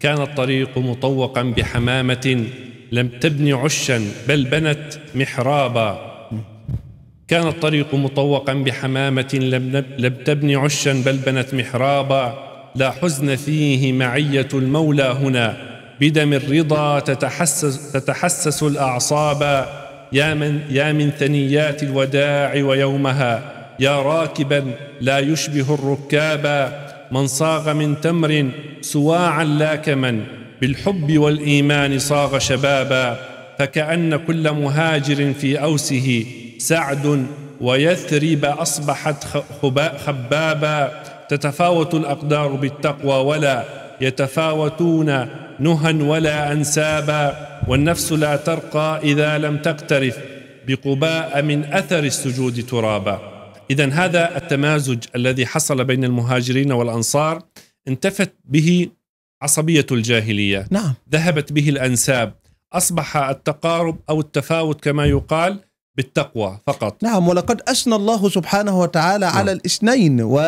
كان الطريق مطوقا بحمامه لم تبن عشا بل بنت محرابا كان الطريق مطوقا بحمامه لم, لم تبن عشا بل بنت محرابا لا حزن فيه معيه المولى هنا بدم الرضا تتحسس, تتحسس الاعصاب يا من, يا من ثنيات الوداع ويومها يا راكبا لا يشبه الركابا من صاغ من تمر سواعا لاكما بالحب والإيمان صاغ شبابا فكأن كل مهاجر في أوسه سعد ويثرب أصبحت خبابا تتفاوت الأقدار بالتقوى ولا يتفاوتون نهى ولا أنسابا والنفس لا ترقى إذا لم تقترف بقباء من أثر السجود ترابا إذا هذا التمازج الذي حصل بين المهاجرين والأنصار انتفت به عصبية الجاهلية نعم. ذهبت به الأنساب أصبح التقارب أو التفاوت كما يقال بالتقوى فقط نعم ولقد أشنى الله سبحانه وتعالى نعم. على الاثنين و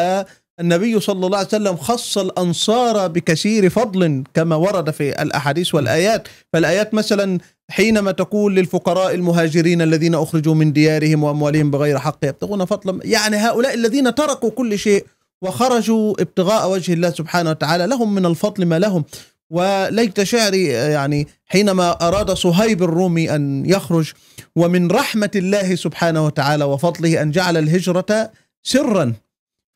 النبي صلى الله عليه وسلم خص الأنصار بكثير فضل كما ورد في الأحاديث والآيات فالآيات مثلا حينما تقول للفقراء المهاجرين الذين أخرجوا من ديارهم وأموالهم بغير حق يبتغون فضلا يعني هؤلاء الذين تركوا كل شيء وخرجوا ابتغاء وجه الله سبحانه وتعالى لهم من الفضل ما لهم وليت شعري يعني حينما أراد صهيب الرومي أن يخرج ومن رحمة الله سبحانه وتعالى وفضله أن جعل الهجرة سرا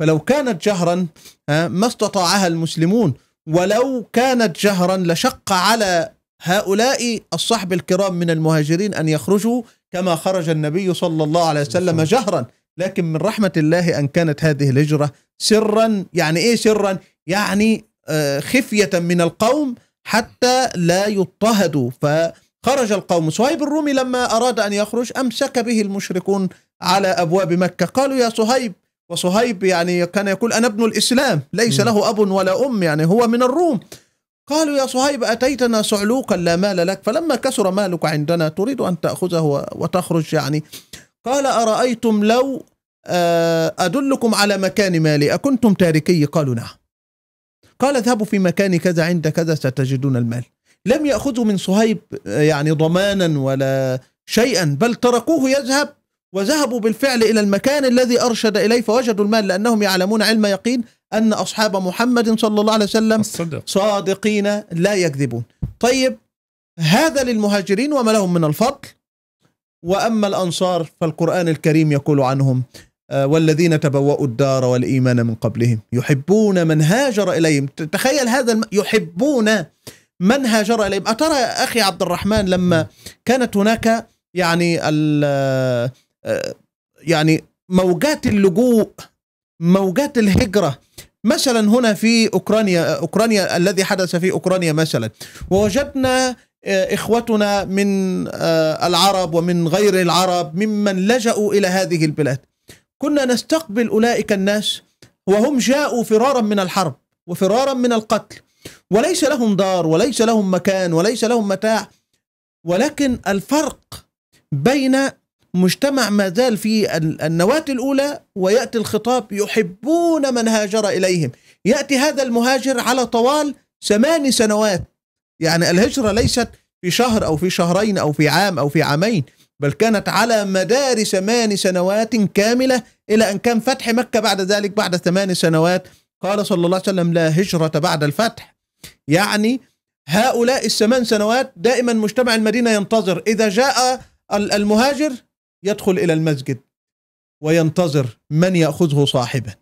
فلو كانت جهرا آه، ما استطاعها المسلمون ولو كانت جهرا لشق على هؤلاء الصحب الكرام من المهاجرين أن يخرجوا كما خرج النبي صلى الله عليه وسلم جهرا لكن من رحمة الله أن كانت هذه الهجرة سرا يعني إيه سرا يعني آه، خفية من القوم حتى لا يضطهدوا فخرج القوم صهيب الرومي لما أراد أن يخرج أمسك به المشركون على أبواب مكة قالوا يا صهيب وصهيب يعني كان يقول أنا ابن الإسلام ليس له أب ولا أم يعني هو من الروم قالوا يا صهيب أتيتنا صعلوكا لا مال لك فلما كسر مالك عندنا تريد أن تأخذه وتخرج يعني قال أرأيتم لو آه، أدلكم على مكان مالي أكنتم تاركي قالوا نعم قال اذهبوا في مكان كذا عند كذا ستجدون المال لم يأخذوا من صهيب آه، يعني ضمانا ولا شيئا بل تركوه يذهب وذهبوا بالفعل إلى المكان الذي أرشد إليه فوجدوا المال لأنهم يعلمون علم يقين أن أصحاب محمد صلى الله عليه وسلم الصدق. صادقين لا يكذبون طيب هذا للمهاجرين وما لهم من الفضل وأما الأنصار فالقرآن الكريم يقول عنهم آه، والذين تبوأوا الدار والإيمان من قبلهم يحبون من هاجر إليهم تخيل هذا الم... يحبون من هاجر إليهم أترى أخي عبد الرحمن لما كانت هناك يعني يعني موجات اللجوء موجات الهجرة مثلا هنا في أوكرانيا أوكرانيا الذي حدث في أوكرانيا مثلا ووجدنا آه، إخوتنا من آه، العرب ومن غير العرب ممن لجأوا إلى هذه البلاد كنا نستقبل أولئك الناس وهم جاءوا فرارا من الحرب وفرارا من القتل وليس لهم دار وليس لهم مكان وليس لهم متاع ولكن الفرق بين مجتمع ما زال في النواة الأولى ويأتي الخطاب يحبون من هاجر إليهم يأتي هذا المهاجر على طوال ثمان سنوات يعني الهجرة ليست في شهر أو في شهرين أو في عام أو في عامين بل كانت على مدار ثمان سنوات كاملة إلى أن كان فتح مكة بعد ذلك بعد ثمان سنوات قال صلى الله عليه وسلم لا هجرة بعد الفتح يعني هؤلاء الثمان سنوات دائما مجتمع المدينة ينتظر إذا جاء المهاجر يدخل الى المسجد وينتظر من ياخذه صاحبا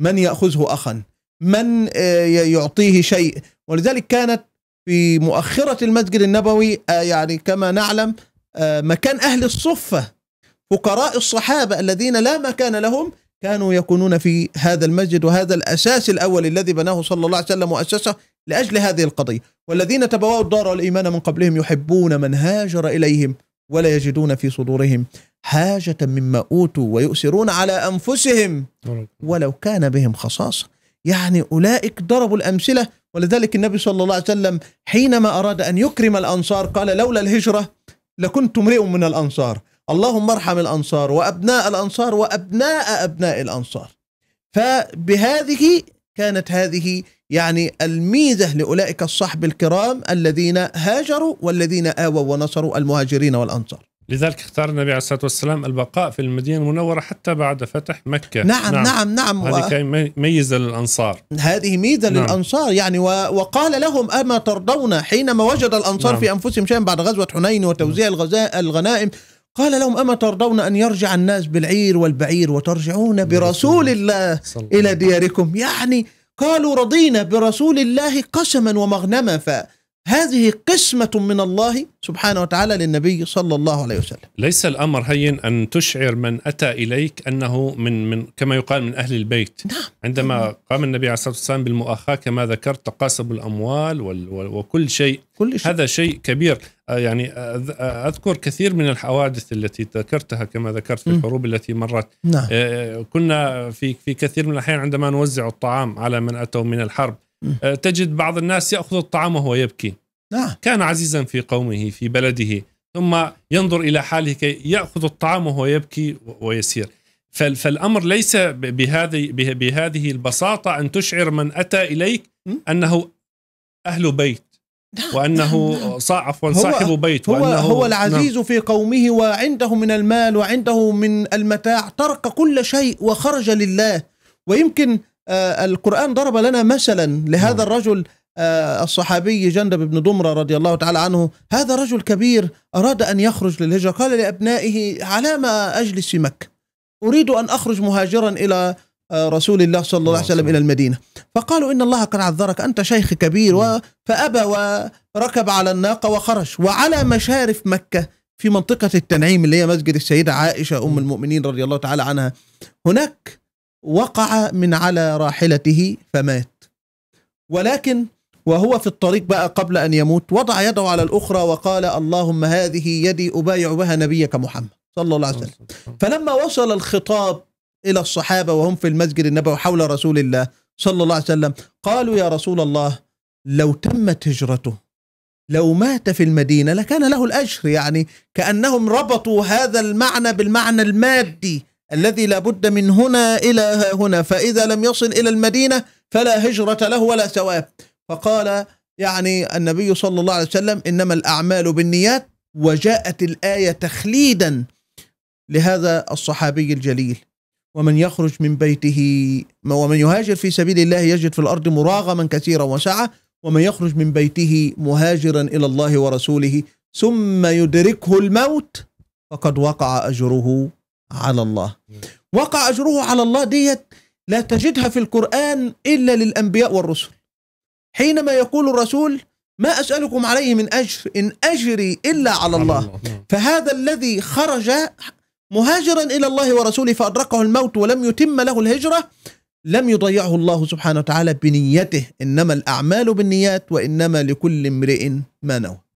من ياخذه اخا من آه، يعطيه شيء ولذلك كانت في مؤخره المسجد النبوي آه، يعني كما نعلم آه، مكان اهل الصفه فقراء الصحابه الذين لا مكان لهم كانوا يكونون في هذا المسجد وهذا الاساس الاول الذي بناه صلى الله عليه وسلم واسسه لاجل هذه القضيه والذين تبوأوا الدار والايمان من قبلهم يحبون من هاجر اليهم ولا يجدون في صدورهم حاجة مما أوتوا ويؤثرون على أنفسهم ولو كان بهم خصاصة يعني أولئك ضربوا الأمثلة ولذلك النبي صلى الله عليه وسلم حينما أراد أن يكرم الأنصار قال لولا الهجرة لكنت امرئ من الأنصار اللهم ارحم الأنصار وأبناء الأنصار وأبناء أبناء الأنصار فبهذه كانت هذه يعني الميزة لأولئك الصحب الكرام الذين هاجروا والذين آووا ونصروا المهاجرين والأنصار لذلك اختار النبي عليه الصلاه والسلام البقاء في المدينه المنوره حتى بعد فتح مكه نعم نعم نعم, نعم هذه كان ميزه للانصار هذه ميزه نعم للانصار يعني وقال لهم اما ترضون حينما وجد الانصار نعم في انفسهم شيئا بعد غزوه حنين وتوزيع نعم. الغنائم قال لهم أما ترضون أن يرجع الناس بالعير والبعير وترجعون نعم. برسول الله إلى دياركم يعني قالوا رضينا برسول الله قسما ومغنما ف هذه قسمة من الله سبحانه وتعالى للنبي صلى الله عليه وسلم ليس الأمر هين أن تشعر من أتى إليك أنه من, من كما يقال من أهل البيت نعم. عندما قام النبي عليه الصلاة والسلام بالمؤاخاة كما ذكرت تقاسب الأموال وال وكل شيء. كل شيء هذا شيء كبير آه، يعني آه، آه، أذكر كثير من الحوادث التي ذكرتها كما ذكرت في الحروب التي مرت نعم. كنا في, في كثير من الأحيان عندما نوزع الطعام على من أتوا من الحرب أه، تجد بعض الناس يأخذ الطعام وهو يبكي نعم. كان عزيزا في قومه في بلده ثم ينظر إلى حاله كي يأخذ الطعام وهو يبكي ويسير فالأمر ليس بهذه, بهذه البساطة أن تشعر من أتى إليك أنه أهل بيت نعم. وانه نعم، نعم. عفوا صاحب بيت هو وأنه هو العزيز في قومه وعنده من المال وعنده من المتاع ترك كل شيء وخرج لله ويمكن آه، القرآن ضرب لنا مثلا لهذا نعم. الرجل آه، الصحابي جندب بن دمرة رضي الله تعالى عنه هذا رجل كبير أراد أن يخرج للهجرة قال لأبنائه على ما أجلس في مكة أريد أن أخرج مهاجرا إلى آه، رسول الله صلى الله عليه وسلم إلى المدينة فقالوا إن الله قد عذرك أنت شيخ كبير و... نعم. فأبى وركب على الناقة وخرج وعلى مشارف مكة في منطقة التنعيم اللي هي مسجد السيدة عائشة أم نعم. المؤمنين رضي الله تعالى عنها هناك وقع من على راحلته فمات ولكن وهو في الطريق بقى قبل أن يموت وضع يده على الأخرى وقال اللهم هذه يدي أبايع بها نبيك محمد صلى الله عليه وسلم فلما وصل الخطاب إلى الصحابة وهم في المسجد النبوي حول رسول الله صلى الله عليه وسلم قالوا يا رسول الله لو تمت هجرته لو مات في المدينة لكان له الأجر يعني كأنهم ربطوا هذا المعنى بالمعنى المادي الذي لا بد من هنا إلى هنا فإذا لم يصل إلى المدينة فلا هجرة له ولا ثواب فقال يعني النبي صلى الله عليه وسلم إنما الأعمال بالنيات وجاءت الآية تخليدا لهذا الصحابي الجليل ومن يخرج من بيته ومن يهاجر في سبيل الله يجد في الأرض مراغما كثيرا وسعة ومن يخرج من بيته مهاجرا إلى الله ورسوله ثم يدركه الموت فقد وقع أجره على الله وقع أجره على الله ديت لا تجدها في القرآن إلا للأنبياء والرسل حينما يقول الرسول ما أسألكم عليه من أجر إن أجري إلا على الله نعم. فهذا الذي خرج مهاجرا إلى الله ورسوله فأدركه الموت ولم يتم له الهجرة لم يضيعه الله سبحانه وتعالى بنيته إنما الأعمال بالنيات وإنما لكل امرئ ما نوى